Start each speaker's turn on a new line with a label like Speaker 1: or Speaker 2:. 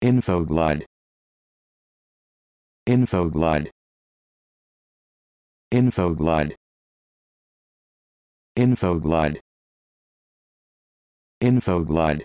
Speaker 1: Infoglide Infoglide Infoglide Infoglide Infoglide